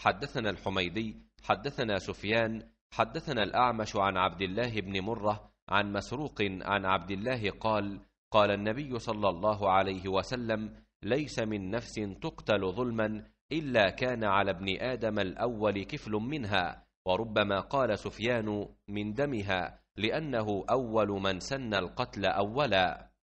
حدثنا الحميدي حدثنا سفيان حدثنا الأعمش عن عبد الله بن مرة عن مسروق عن عبد الله قال قال النبي صلى الله عليه وسلم ليس من نفس تقتل ظلما إلا كان على ابن آدم الأول كفل منها وربما قال سفيان من دمها لأنه أول من سن القتل أولا